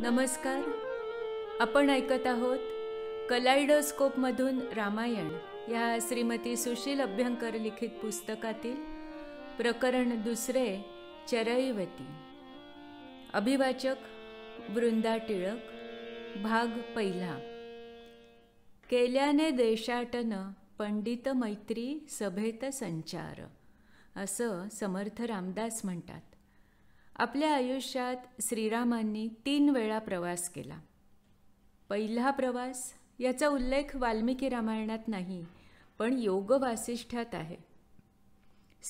नमस्कार आपण ऐकत आहोत कलायडोस्कोपमधून रामायण या श्रीमती सुशील अभ्यंकर लिखित पुस्तकातील प्रकरण दुसरे चरईवती अभिवाचक वृंदा टिळक भाग पहिला केल्याने देशाटन पंडित मैत्री सभेत संचार असं समर्थ रामदास म्हणतात आपल्या आयुष्यात श्रीरामांनी तीन वेळा प्रवास केला पहिला प्रवास याचा उल्लेख वाल्मिकी रामायणात नाही पण योग वासिष्ठात आहे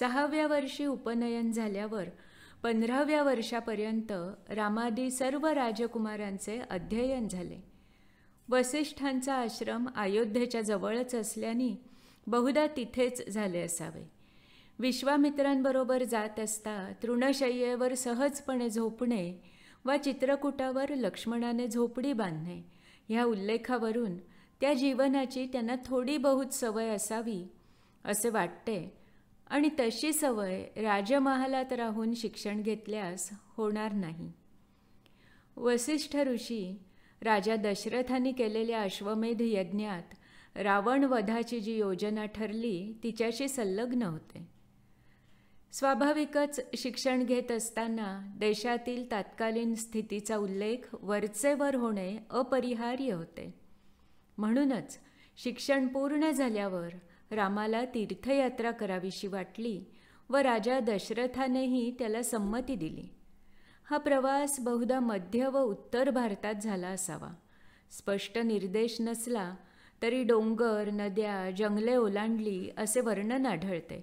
सहाव्या वर्षी उपनयन झाल्यावर पंधराव्या वर्षापर्यंत रामादी सर्व राजकुमारांचे अध्ययन झाले वसिष्ठांचा आश्रम अयोध्येच्या जवळच असल्याने बहुधा तिथेच झाले असावे विश्वामित्रांबरोबर जात असता तृणशय्येवर सहजपणे झोपणे वा चित्रकूटावर लक्ष्मणाने झोपडी बांधणे ह्या उल्लेखावरून त्या जीवनाची त्यांना थोडी बहुत सवय असावी असे वाटते आणि तशी सवय राजमहालात राहून शिक्षण घेतल्यास होणार नाही वसिष्ठ ऋषी राजा दशरथांनी केलेल्या अश्वमेध यज्ञात रावणवधाची जी योजना ठरली तिच्याशी संलग्न होते स्वाभाविकच शिक्षण घेत असताना देशातील तात्कालीन स्थितीचा उल्लेख वरचेवर होणे अपरिहार्य होते म्हणूनच शिक्षण पूर्ण झाल्यावर रामाला तीर्थयात्रा करावीशी वाटली व राजा दशरथानेही त्याला संमती दिली हा प्रवास बहुधा मध्य व उत्तर भारतात झाला असावा स्पष्ट निर्देश नसला तरी डोंगर नद्या जंगले ओलांडली असे वर्णन आढळते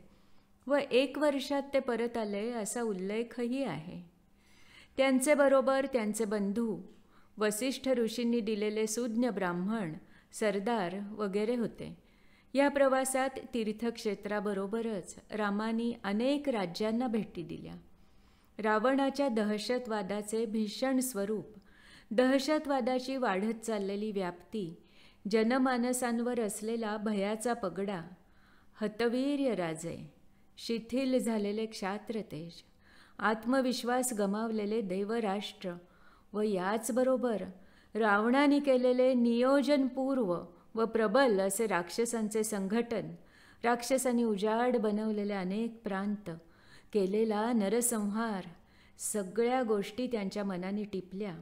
व एक वर्षात ते परत आले असा उल्लेखही आहे त्यांचे बरोबर त्यांचे बंधू वसिष्ठ ऋषींनी दिलेले सुज्ञ ब्राह्मण सरदार वगैरे होते या प्रवासात तीर्थक्षेत्राबरोबरच रामानी अनेक राज्यांना भेटी दिल्या रावणाच्या दहशतवादाचे भीषण स्वरूप दहशतवादाची वाढत चाललेली व्याप्ती जनमानसांवर असलेला भयाचा पगडा हतवीर्य राजे शिथिल झालेले क्षात्रतेज आत्मविश्वास गमावलेले देवराष्ट्र व याचबरोबर रावणाने केलेले नियोजनपूर्व व प्रबल असे राक्षसांचे संघटन राक्षसांनी उजाड बनवलेले अनेक प्रांत केलेला नरसंहार सगळ्या गोष्टी त्यांच्या मनाने टिपल्या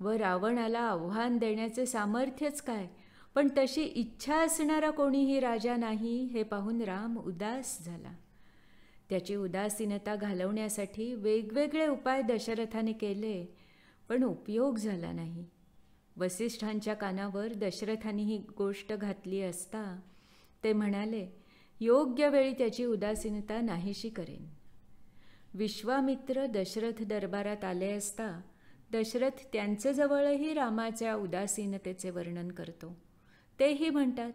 व रावणाला आव्हान देण्याचे सामर्थ्यच काय पण तशी इच्छा असणारा कोणीही राजा नाही हे पाहून राम उदास झाला त्याची उदासीनता घालवण्यासाठी वेगवेगळे उपाय दशरथाने केले पण उपयोग झाला नाही वसिष्ठांच्या कानावर दशरथाने ही गोष्ट घातली असता ते म्हणाले योग्य वेळी त्याची उदासीनता नाहीशी करेन विश्वामित्र दशरथ दरबारात आले असता दशरथ त्यांच्याजवळही रामाच्या उदासीनतेचे वर्णन करतो तेही म्हणतात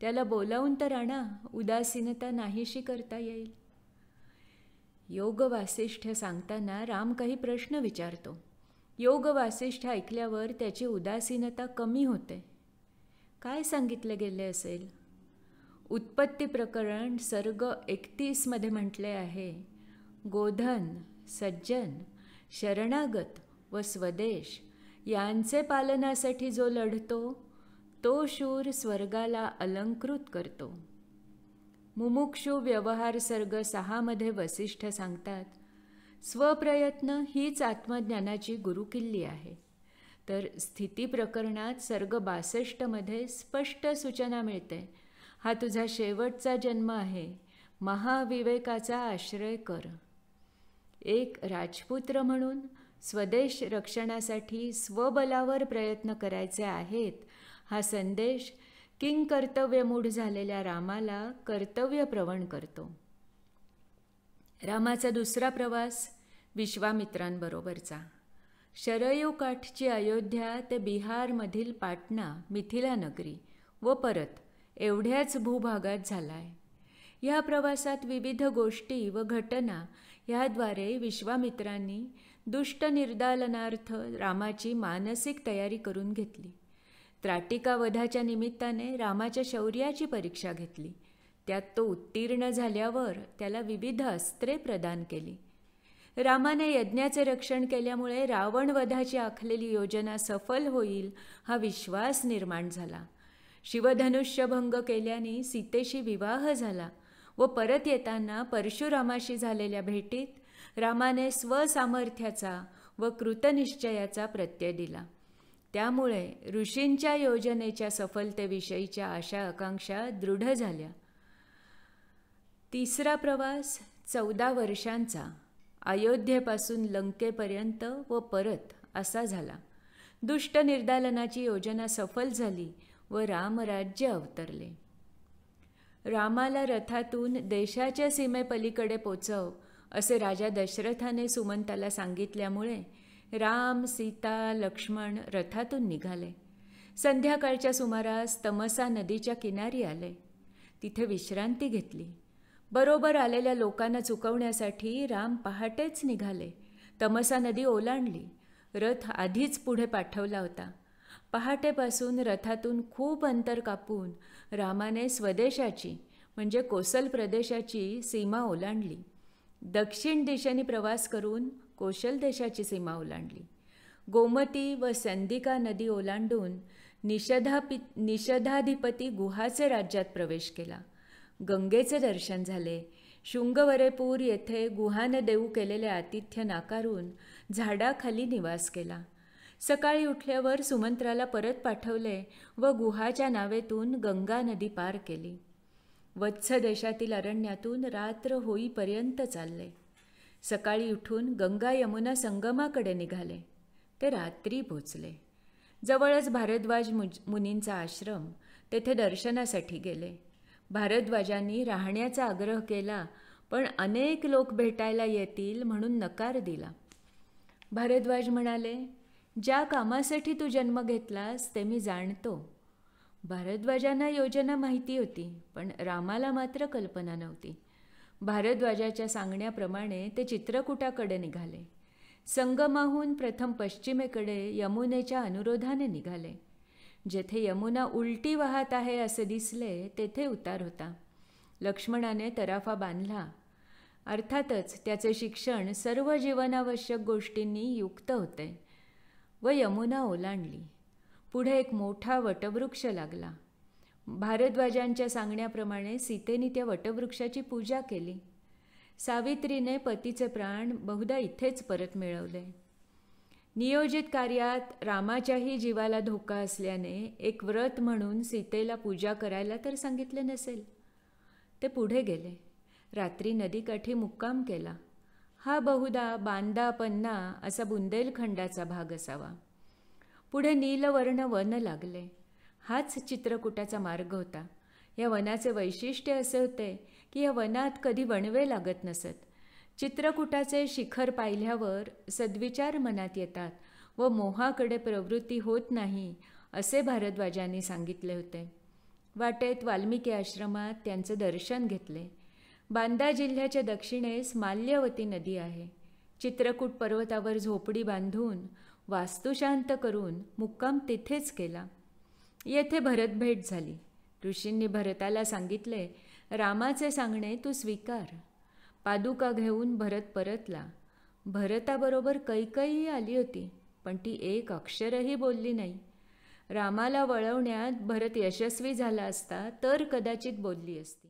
त्याला बोलावून तर आणा उदासीनता नाहीशी करता येईल योग वासिष्ठ सांगताना राम काही प्रश्न विचारतो योग वासिष्ठ ऐकल्यावर त्याची उदासीनता कमी होते काय सांगितले गेले असेल उत्पत्ती प्रकरण सर्ग एकतीसमध्ये म्हटले आहे गोधन सज्जन शरणागत व स्वदेश यांचे पालनासाठी जो लढतो तो शूर स्वर्गाला अलंकृत करतो मुमुक्षु व्यवहार सर्ग सहामध्ये वसिष्ठ सांगतात स्वप्रयत्न हीच आत्मज्ञानाची गुरुकिल्ली आहे तर स्थिती प्रकरणात सर्ग बासष्टमध्ये स्पष्ट सूचना मिळते हा तुझा शेवटचा जन्म आहे महाविवेकाचा आश्रय कर एक राजपुत्र म्हणून स्वदेश रक्षणासाठी स्वबलावर प्रयत्न करायचे आहेत हा संदेश किंग मूढ झालेल्या रामाला कर्तव्य प्रवण करतो रामाचा दुसरा प्रवास विश्वामित्रांबरोबरचा काठची अयोध्या ते बिहारमधील पाटणा मिथिला नगरी व परत एवढ्याच भूभागात झाला आहे ह्या प्रवासात विविध गोष्टी व घटना ह्याद्वारे विश्वामित्रांनी दुष्ट निर्दालनार्थ रामाची मानसिक तयारी करून घेतली त्राटिका वधाच्या निमित्ताने रामाच्या शौर्याची परीक्षा घेतली त्यात तो उत्तीर्ण झाल्यावर त्याला विविध अस्त्रे प्रदान केली रामाने यज्ञाचे रक्षण केल्यामुळे रावण वधाची आखलेली योजना सफल होईल हा विश्वास निर्माण झाला शिवधनुष्यभंग केल्याने सीतेशी विवाह झाला व परत येताना परशुरामाशी झालेल्या भेटीत रामाने स्वसामर्थ्याचा व कृतनिश्चयाचा प्रत्यय दिला त्यामुळे ऋषींच्या योजनेच्या सफलतेविषयीच्या आशा आकांक्षा दृढ झाल्या तिसरा प्रवास चौदा वर्षांचा अयोध्येपासून लंकेपर्यंत व परत असा झाला दुष्ट निर्दालनाची योजना सफल झाली व रामराज्य अवतरले रामाला रथातून देशाच्या सीमेपलीकडे पोचव असे राजा दशरथाने सुमंताला सांगितल्यामुळे राम सीता लक्ष्मण रथातून निघाले संध्याकाळच्या सुमारास तमसा नदीच्या किनारी आले तिथे विश्रांती घेतली बरोबर आलेल्या लोकांना चुकवण्यासाठी राम पहाटेच निघाले तमसा नदी ओलांडली रथ आधीच पुढे पाठवला होता पहाटेपासून रथातून खूप अंतर कापून रामाने स्वदेशाची म्हणजे कोसल प्रदेशाची सीमा ओलांडली दक्षिण दिशेने प्रवास करून कोशल देशाची सीमा ओलांडली गोमती व संदिका नदी ओलांडून निषधापि निषधाधिपती गुहाचे राज्यात प्रवेश केला गंगेचे दर्शन झाले शुंगवरेपूर येथे गुहानं देऊ केलेले आतिथ्य नाकारून झाडाखाली निवास केला सकाळी उठल्यावर सुमंत्राला परत पाठवले व गुहाच्या नावेतून गंगा नदी पार केली वत्स देशातील अरण्यातून रात्र होईपर्यंत चालले सकाळी उठून गंगा यमुना संगमाकडे निघाले ते रात्री पोचले जवळच भारद्वाज मुनींचा आश्रम तेथे दर्शनासाठी गेले भारद्वाजांनी राहण्याचा आग्रह केला पण अनेक लोक भेटायला येतील म्हणून नकार दिला भारद्वाज म्हणाले ज्या कामासाठी तू जन्म घेतलास ते मी जाणतो भारद्वाजांना योजना माहिती होती पण रामाला मात्र कल्पना नव्हती भारद्वाजाच्या सांगण्याप्रमाणे ते चित्रकूटाकडे निघाले संगमाहून प्रथम पश्चिमेकडे यमुनेच्या अनुरोधाने निघाले जेथे यमुना उलटी वाहत आहे असे दिसले तेथे उतार होता लक्ष्मणाने तराफा बांधला अर्थातच त्याचे शिक्षण सर्व जीवनावश्यक गोष्टींनी युक्त होते व यमुना ओलांडली पुढे एक मोठा वटवृक्ष लागला भारद्वाजांच्या सांगण्याप्रमाणे सीतेने त्या वटवृक्षाची पूजा केली सावित्रीने पतीचे प्राण बहुधा इथेच परत मिळवले नियोजित कार्यात रामाच्याही जीवाला धोका असल्याने एक व्रत म्हणून सीतेला पूजा करायला तर सांगितले नसेल ते पुढे गेले रात्री नदीकाठी मुक्काम केला हा बहुधा बांदा पन्ना असा बुंदेलखंडाचा भाग असावा पुढे नीलवर्ण वन लागले हाच चित्रकूटाचा मार्ग होता या वनाचे वैशिष्ट्य असे होते की या वनात कधी वणवे लागत नसत चित्रकूटाचे शिखर पाहिल्यावर सद्विचार मनात येतात व मोहाकडे प्रवृत्ती होत नाही असे भारद्वाजांनी सांगितले होते वाटेत वाल्मिकी आश्रमात त्यांचं दर्शन घेतले बांदा जिल्ह्याच्या दक्षिणेस माल्यवती नदी आहे चित्रकूट पर्वतावर झोपडी बांधून वास्तुशांत करून मुक्काम तिथेच केला येथे भरत भेट झाली ऋषींनी भरताला सांगितले रामाचे सांगणे तू स्वीकार पादुका घेऊन भरत परतला भरताबरोबर कैकई आली होती पण ती एक अक्षरही बोलली नाही रामाला वळवण्यात भरत यशस्वी झाला असता तर कदाचित बोलली असती